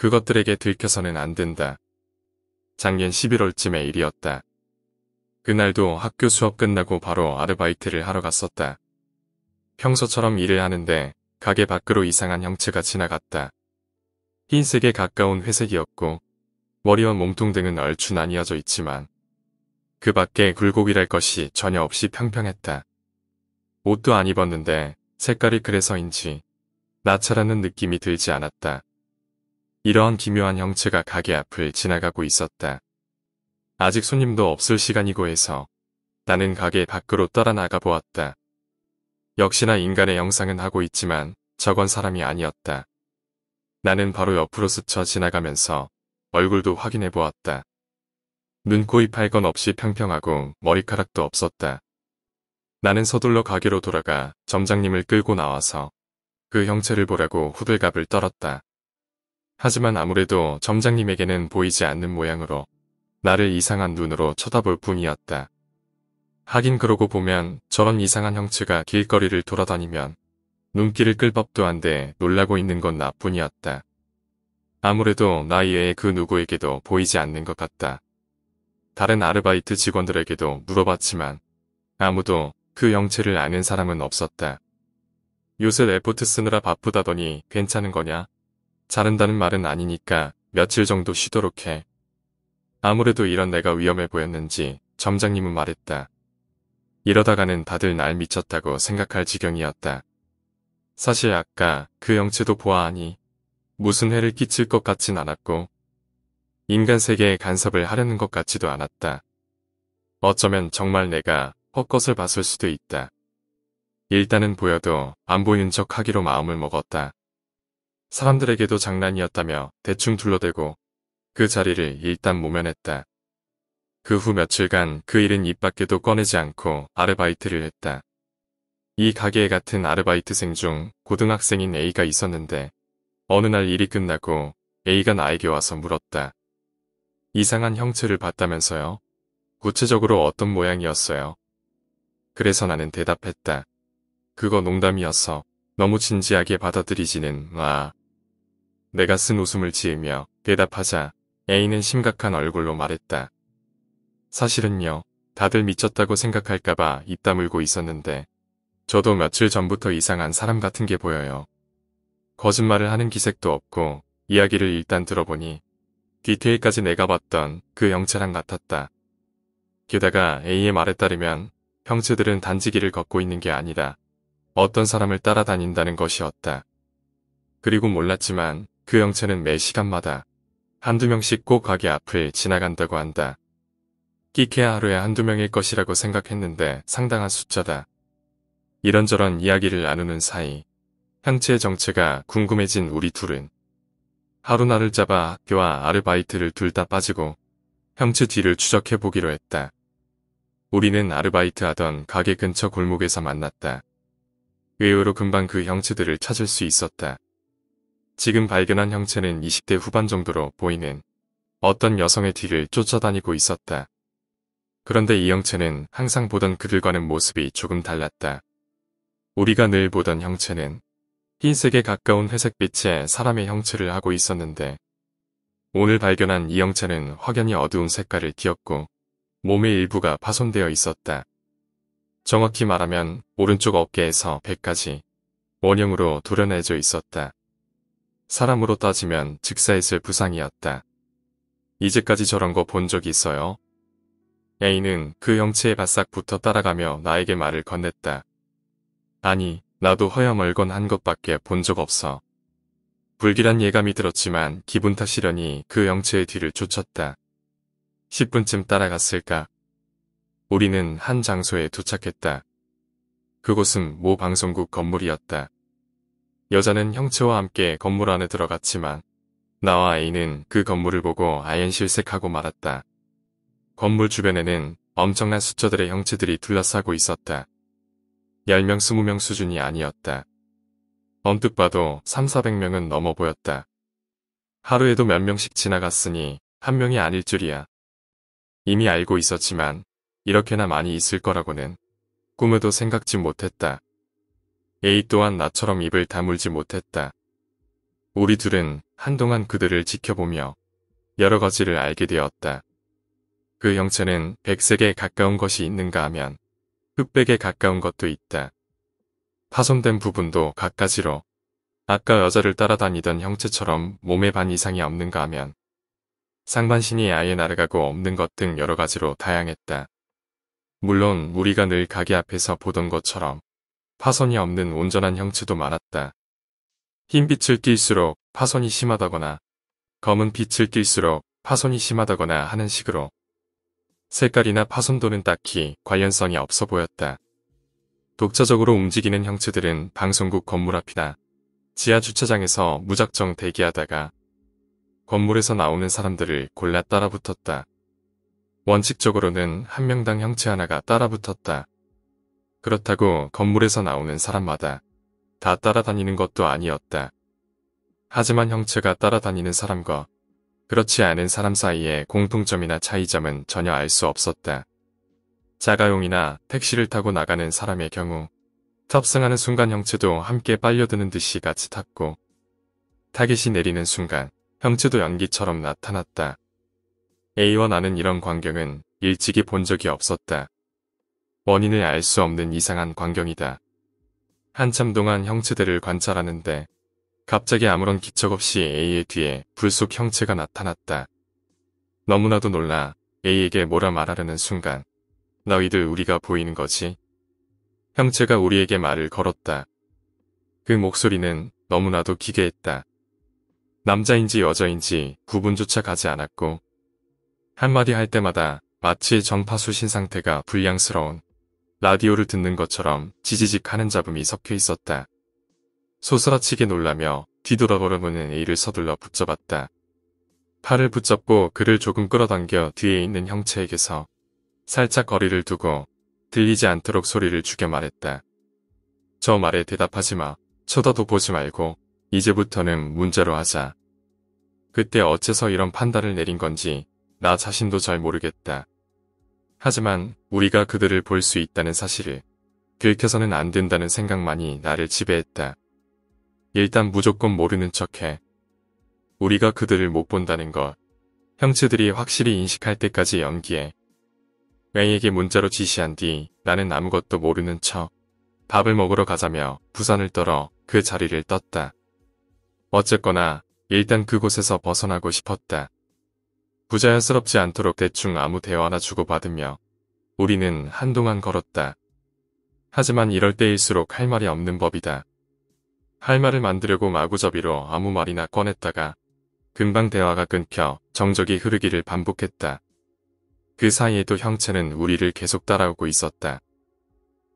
그것들에게 들켜서는 안 된다. 작년 11월쯤의 일이었다. 그날도 학교 수업 끝나고 바로 아르바이트를 하러 갔었다. 평소처럼 일을 하는데 가게 밖으로 이상한 형체가 지나갔다. 흰색에 가까운 회색이었고 머리와 몸통등은 얼추 나뉘어져 있지만 그 밖에 굴곡이랄 것이 전혀 없이 평평했다. 옷도 안 입었는데 색깔이 그래서인지 나차라는 느낌이 들지 않았다. 이러한 기묘한 형체가 가게 앞을 지나가고 있었다. 아직 손님도 없을 시간이고 해서 나는 가게 밖으로 떠나 나가 보았다. 역시나 인간의 영상은 하고 있지만 저건 사람이 아니었다. 나는 바로 옆으로 스쳐 지나가면서 얼굴도 확인해 보았다. 눈, 코, 입, 할건 없이 평평하고 머리카락도 없었다. 나는 서둘러 가게로 돌아가 점장님을 끌고 나와서 그 형체를 보라고 후들갑을 떨었다. 하지만 아무래도 점장님에게는 보이지 않는 모양으로 나를 이상한 눈으로 쳐다볼 뿐이었다. 하긴 그러고 보면 저런 이상한 형체가 길거리를 돌아다니면 눈길을 끌 법도 한데 놀라고 있는 건 나뿐이었다. 아무래도 나 이외의 그 누구에게도 보이지 않는 것 같다. 다른 아르바이트 직원들에게도 물어봤지만 아무도 그형체를 아는 사람은 없었다. 요새 레포트 쓰느라 바쁘다더니 괜찮은 거냐? 자른다는 말은 아니니까 며칠 정도 쉬도록 해. 아무래도 이런 내가 위험해 보였는지 점장님은 말했다. 이러다가는 다들 날 미쳤다고 생각할 지경이었다. 사실 아까 그 영체도 보아하니 무슨 해를 끼칠 것 같진 않았고 인간 세계에 간섭을 하려는 것 같지도 않았다. 어쩌면 정말 내가 헛것을 봤을 수도 있다. 일단은 보여도 안 보이는 척 하기로 마음을 먹었다. 사람들에게도 장난이었다며 대충 둘러대고 그 자리를 일단 모면했다. 그 후 며칠간 그 일은 입 밖에도 꺼내지 않고 아르바이트를 했다. 이 가게에 같은 아르바이트생 중 고등학생인 A가 있었는데 어느 날 일이 끝나고 A가 나에게 와서 물었다. 이상한 형체를 봤다면서요? 구체적으로 어떤 모양이었어요? 그래서 나는 대답했다. 그거 농담이었어. 너무 진지하게 받아들이지는 마. 내가 쓴 웃음을 지으며 대답하자 A는 심각한 얼굴로 말했다. 사실은요. 다들 미쳤다고 생각할까봐 입 다물고 있었는데 저도 며칠 전부터 이상한 사람 같은 게 보여요. 거짓말을 하는 기색도 없고 이야기를 일단 들어보니 디테일까지 내가 봤던 그 형체랑 같았다. 게다가 A의 말에 따르면 형체들은 단지 기를 걷고 있는 게아니다 어떤 사람을 따라다닌다는 것이었다. 그리고 몰랐지만 그형체는매 시간마다 한두 명씩 꼭 가게 앞을 지나간다고 한다. 끼케야 하루에 한두 명일 것이라고 생각했는데 상당한 숫자다. 이런저런 이야기를 나누는 사이 형체의 정체가 궁금해진 우리 둘은 하루 날을 잡아 학교와 아르바이트를 둘 다 빠지고 형체 뒤를 추적해보기로 했다. 우리는 아르바이트하던 가게 근처 골목에서 만났다. 의외로 금방 그 형체들을 찾을 수 있었다. 지금 발견한 형체는 20대 후반 정도로 보이는 어떤 여성의 뒤를 쫓아다니고 있었다. 그런데 이 형체는 항상 보던 그들과는 모습이 조금 달랐다. 우리가 늘 보던 형체는 흰색에 가까운 회색빛의 사람의 형체를 하고 있었는데 오늘 발견한 이 형체는 확연히 어두운 색깔을 띠었고 몸의 일부가 파손되어 있었다. 정확히 말하면 오른쪽 어깨에서 배까지 원형으로 도려내져 있었다. 사람으로 따지면 즉사했을 부상이었다. 이제까지 저런 거 본 적이 있어요? A는 그 형체에 바싹 붙어 따라가며 나에게 말을 건넸다. 아니, 나도 허여멀건한 것밖에 본 적 없어. 불길한 예감이 들었지만 기분 탓이려니 그 영체의 뒤를 쫓았다. 10분쯤 따라갔을까. 우리는 한 장소에 도착했다. 그곳은 모 방송국 건물이었다. 여자는 형체와 함께 건물 안에 들어갔지만 나와 A는 그 건물을 보고 아예 실색하고 말았다. 건물 주변에는 엄청난 숫자들의 형체들이 둘러싸고 있었다. 10명 20명 수준이 아니었다. 언뜻 봐도 3, 400명은 넘어 보였다. 하루에도 몇 명씩 지나갔으니 한 명이 아닐 줄이야. 이미 알고 있었지만 이렇게나 많이 있을 거라고는 꿈에도 생각지 못했다. A 또한 나처럼 입을 다물지 못했다. 우리 둘은 한동안 그들을 지켜보며 여러 가지를 알게 되었다. 그 형체는 백색에 가까운 것이 있는가 하면 흑백에 가까운 것도 있다. 파손된 부분도 각가지로 아까 여자를 따라다니던 형체처럼 몸에반 이상이 없는가 하면 상반신이 아예 날아가고 없는 것 등 여러 가지로 다양했다. 물론 우리가 늘 가게 앞에서 보던 것처럼 파손이 없는 온전한 형체도 많았다. 흰 빛을 띨수록 파손이 심하다거나 검은 빛을 띨수록 파손이 심하다거나 하는 식으로 색깔이나 파손도는 딱히 관련성이 없어 보였다. 독자적으로 움직이는 형체들은 방송국 건물 앞이나 지하 주차장에서 무작정 대기하다가 건물에서 나오는 사람들을 골라 따라붙었다. 원칙적으로는 한 명당 형체 하나가 따라붙었다. 그렇다고 건물에서 나오는 사람마다 다 따라다니는 것도 아니었다. 하지만 형체가 따라다니는 사람과 그렇지 않은 사람 사이의 공통점이나 차이점은 전혀 알 수 없었다. 자가용이나 택시를 타고 나가는 사람의 경우 탑승하는 순간 형체도 함께 빨려드는 듯이 같이 탔고 타겟이 내리는 순간 형체도 연기처럼 나타났다. A와 나는 이런 광경은 일찍이 본 적이 없었다. 원인을 알 수 없는 이상한 광경이다. 한참 동안 형체들을 관찰하는데 갑자기 아무런 기척 없이 A의 뒤에 불쑥 형체가 나타났다. 너무나도 놀라 A에게 뭐라 말하려는 순간 너희들 우리가 보이는 거지? 형체가 우리에게 말을 걸었다. 그 목소리는 너무나도 기괴했다. 남자인지 여자인지 구분조차 가지 않았고 한마디 할 때마다 마치 전파수신 상태가 불량스러운 라디오를 듣는 것처럼 지지직 하는 잡음이 섞여 있었다. 소스라치게 놀라며 뒤돌아보려보는 A를 서둘러 붙잡았다. 팔을 붙잡고 그를 조금 끌어당겨 뒤에 있는 형체에게서 살짝 거리를 두고 들리지 않도록 소리를 죽여 말했다. 저 말에 대답하지 마. 쳐다도 보지 말고 이제부터는 문제로 하자. 그때 어째서 이런 판단을 내린 건지 나 자신도 잘 모르겠다. 하지만 우리가 그들을 볼 수 있다는 사실을 긁혀서는안 된다는 생각만이 나를 지배했다. 일단 무조건 모르는 척해. 우리가 그들을 못 본다는 것. 형체들이 확실히 인식할 때까지 연기해. A에게 문자로 지시한 뒤 나는 아무것도 모르는 척 밥을 먹으러 가자며 부산을 떨어 그 자리를 떴다. 어쨌거나 일단 그곳에서 벗어나고 싶었다. 부자연스럽지 않도록 대충 아무 대화나 주고받으며 우리는 한동안 걸었다. 하지만 이럴 때일수록 할 말이 없는 법이다. 할 말을 만들려고 마구잡이로 아무 말이나 꺼냈다가 금방 대화가 끊겨 정적이 흐르기를 반복했다. 그 사이에도 형체는 우리를 계속 따라오고 있었다.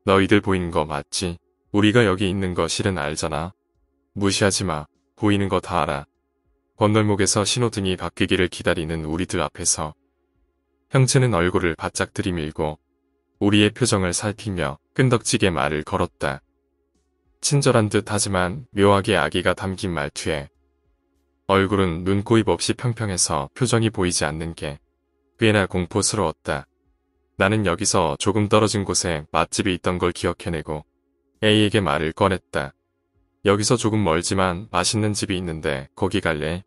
너희들 보이는 거 맞지? 우리가 여기 있는 거 실은 알잖아. 무시하지 마. 보이는 거 다 알아. 건널목에서 신호등이 바뀌기를 기다리는 우리들 앞에서 형체는 얼굴을 바짝 들이밀고 우리의 표정을 살피며 끈덕지게 말을 걸었다. 친절한 듯 하지만 묘하게 아기가 담긴 말투에 얼굴은 눈코입 없이 평평해서 표정이 보이지 않는 게 꽤나 공포스러웠다. 나는 여기서 조금 떨어진 곳에 맛집이 있던 걸 기억해내고 A에게 말을 꺼냈다. 여기서 조금 멀지만 맛있는 집이 있는데 거기 갈래?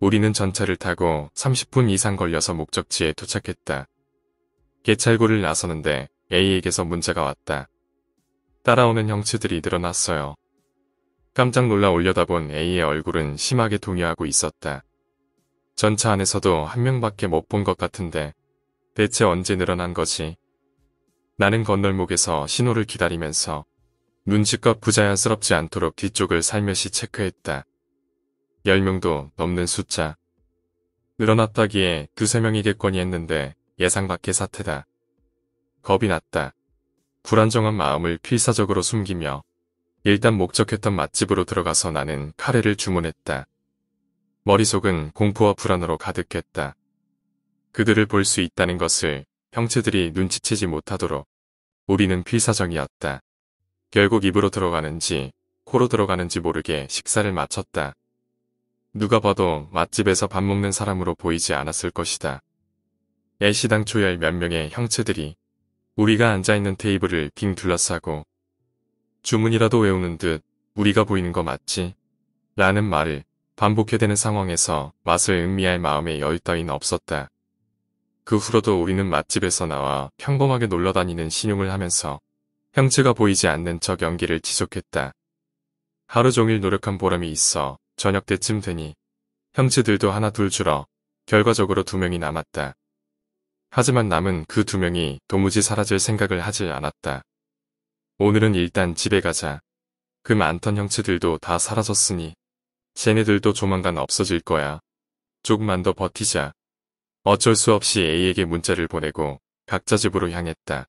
우리는 전차를 타고 30분 이상 걸려서 목적지에 도착했다. 개찰구를 나서는데 A에게서 문자가 왔다. 따라오는 형체들이 늘어났어요. 깜짝 놀라 올려다본 A의 얼굴은 심하게 동요하고 있었다. 전차 안에서도 한 명밖에 못 본 것 같은데 대체 언제 늘어난 거지? 나는 건널목에서 신호를 기다리면서 눈치껏 부자연스럽지 않도록 뒤쪽을 살며시 체크했다. 10명도 넘는 숫자. 늘어났다기에 두세 명이겠거니 했는데 예상 밖의 사태다. 겁이 났다. 불안정한 마음을 필사적으로 숨기며 일단 목적했던 맛집으로 들어가서 나는 카레를 주문했다. 머릿속은 공포와 불안으로 가득했다. 그들을 볼 수 있다는 것을 형체들이 눈치채지 못하도록 우리는 필사정이었다. 결국 입으로 들어가는지 코로 들어가는지 모르게 식사를 마쳤다. 누가 봐도 맛집에서 밥 먹는 사람으로 보이지 않았을 것이다. 애시 당초열 몇 명의 형체들이 우리가 앉아있는 테이블을 빙 둘러싸고 주문이라도 외우는 듯 우리가 보이는 거 맞지? 라는 말을 반복해 되는 상황에서 맛을 음미할 마음의 여유 따윈 없었다. 그 후로도 우리는 맛집에서 나와 평범하게 놀러다니는 신용을 하면서 형체가 보이지 않는 척 연기를 지속했다. 하루 종일 노력한 보람이 있어 저녁 때쯤 되니 형제들도 하나 둘 줄어 결과적으로 두 명이 남았다. 하지만 남은 그 두 명이 도무지 사라질 생각을 하지 않았다. 오늘은 일단 집에 가자. 그 많던 형체들도 다 사라졌으니 쟤네들도 조만간 없어질 거야. 조금만 더 버티자. 어쩔 수 없이 A에게 문자를 보내고 각자 집으로 향했다.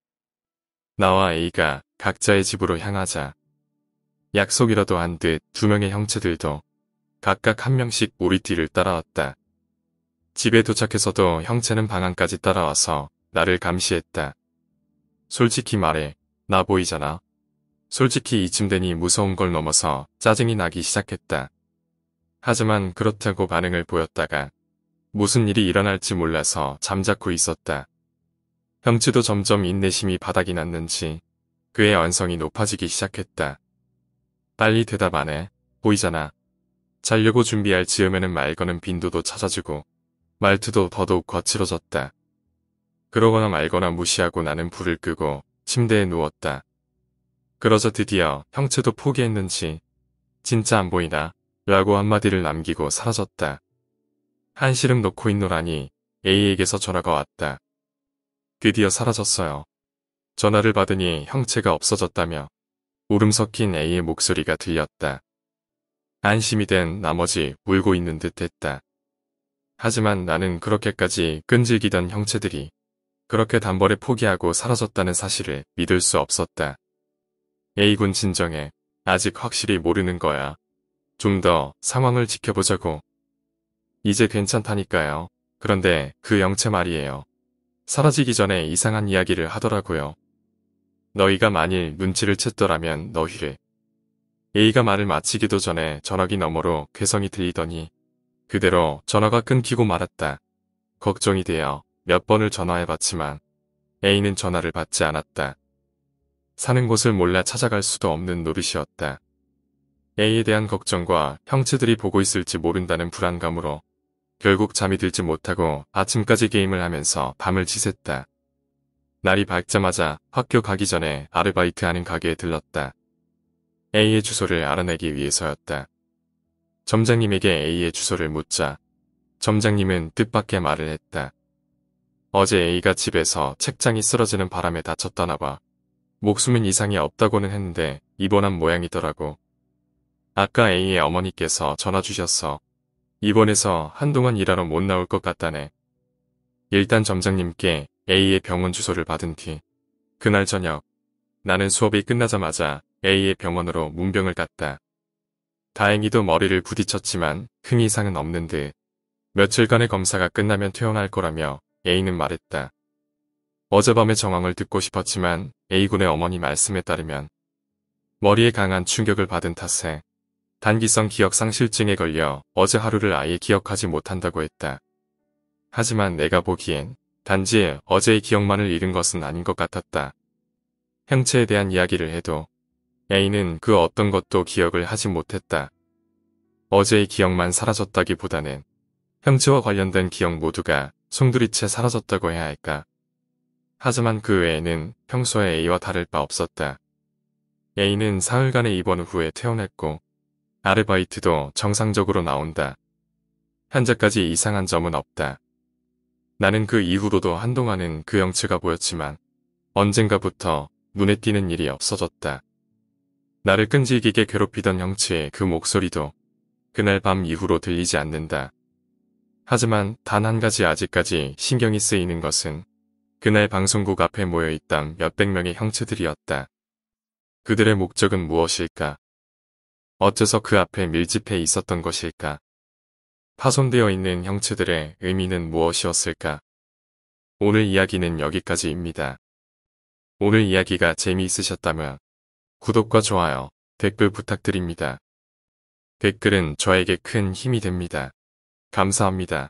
나와 A가 각자의 집으로 향하자. 약속이라도 한 듯 두 명의 형체들도 각각 한 명씩 우리 뒤를 따라왔다. 집에 도착해서도 형체는 방안까지 따라와서 나를 감시했다. 솔직히 말해, 나 보이잖아. 솔직히 이쯤 되니 무서운 걸 넘어서 짜증이 나기 시작했다. 하지만 그렇다고 반응을 보였다가 무슨 일이 일어날지 몰라서 잠자코 있었다. 형치도 점점 인내심이 바닥이 났는지 그의 언성이 높아지기 시작했다. 빨리 대답 안 해. 보이잖아. 자려고 준비할 즈음에는 말거는 빈도도 찾아주고 말투도 더더욱 거칠어졌다. 그러거나 말거나 무시하고 나는 불을 끄고 침대에 누웠다. 그러자 드디어 형체도 포기했는지 진짜 안 보이나 라고 한마디를 남기고 사라졌다. 한시름 놓고 있노라니 A에게서 전화가 왔다. 드디어 사라졌어요. 전화를 받으니 형체가 없어졌다며 울음 섞인 A의 목소리가 들렸다. 안심이 된 나머지 울고 있는 듯 했다. 하지만 나는 그렇게까지 끈질기던 형체들이 그렇게 단벌에 포기하고 사라졌다는 사실을 믿을 수 없었다. A군 진정에 아직 확실히 모르는 거야. 좀 더 상황을 지켜보자고. 이제 괜찮다니까요. 그런데 그 영체 말이에요. 사라지기 전에 이상한 이야기를 하더라고요. 너희가 만일 눈치를 챘더라면 너희를 A가 말을 마치기도 전에 전화기 너머로 괴성이 들리더니 그대로 전화가 끊기고 말았다. 걱정이 되어 몇 번을 전화해봤지만 A는 전화를 받지 않았다. 사는 곳을 몰라 찾아갈 수도 없는 노릇이었다. A에 대한 걱정과 형체들이 보고 있을지 모른다는 불안감으로 결국 잠이 들지 못하고 아침까지 게임을 하면서 밤을 지샜다. 날이 밝자마자 학교 가기 전에 아르바이트하는 가게에 들렀다. A의 주소를 알아내기 위해서였다. 점장님에게 A의 주소를 묻자 점장님은 뜻밖의 말을 했다. 어제 A가 집에서 책장이 쓰러지는 바람에 다쳤다나 봐. 목숨은 이상이 없다고는 했는데 입원한 모양이더라고. 아까 A의 어머니께서 전화 주셨어. 입원해서 한동안 일하러 못 나올 것 같다네. 일단 점장님께 A의 병원 주소를 받은 뒤 그날 저녁 나는 수업이 끝나자마자 A의 병원으로 문병을 갔다. 다행히도 머리를 부딪혔지만 큰 이상은 없는 듯 며칠간의 검사가 끝나면 퇴원할 거라며 A는 말했다. 어젯밤의 정황을 듣고 싶었지만 A군의 어머니 말씀에 따르면 머리에 강한 충격을 받은 탓에 단기성 기억상실증에 걸려 어제 하루를 아예 기억하지 못한다고 했다. 하지만 내가 보기엔 단지 어제의 기억만을 잃은 것은 아닌 것 같았다. 형체에 대한 이야기를 해도 A는 그 어떤 것도 기억을 하지 못했다. 어제의 기억만 사라졌다기보다는 형체와 관련된 기억 모두가 송두리째 사라졌다고 해야 할까. 하지만 그 외에는 평소에 A와 다를 바 없었다. A는 사흘간의 입원 후에 퇴원했고 아르바이트도 정상적으로 나온다. 현재까지 이상한 점은 없다. 나는 그 이후로도 한동안은 그형체가 보였지만 언젠가부터 눈에 띄는 일이 없어졌다. 나를 끈질기게 괴롭히던 형체의 그 목소리도 그날 밤 이후로 들리지 않는다. 하지만 단 한 가지 아직까지 신경이 쓰이는 것은 그날 방송국 앞에 모여있던 몇백 명의 형체들이었다. 그들의 목적은 무엇일까? 어째서 그 앞에 밀집해 있었던 것일까? 파손되어 있는 형체들의 의미는 무엇이었을까? 오늘 이야기는 여기까지입니다. 오늘 이야기가 재미있으셨다면 구독과 좋아요, 댓글 부탁드립니다. 댓글은 저에게 큰 힘이 됩니다. 감사합니다.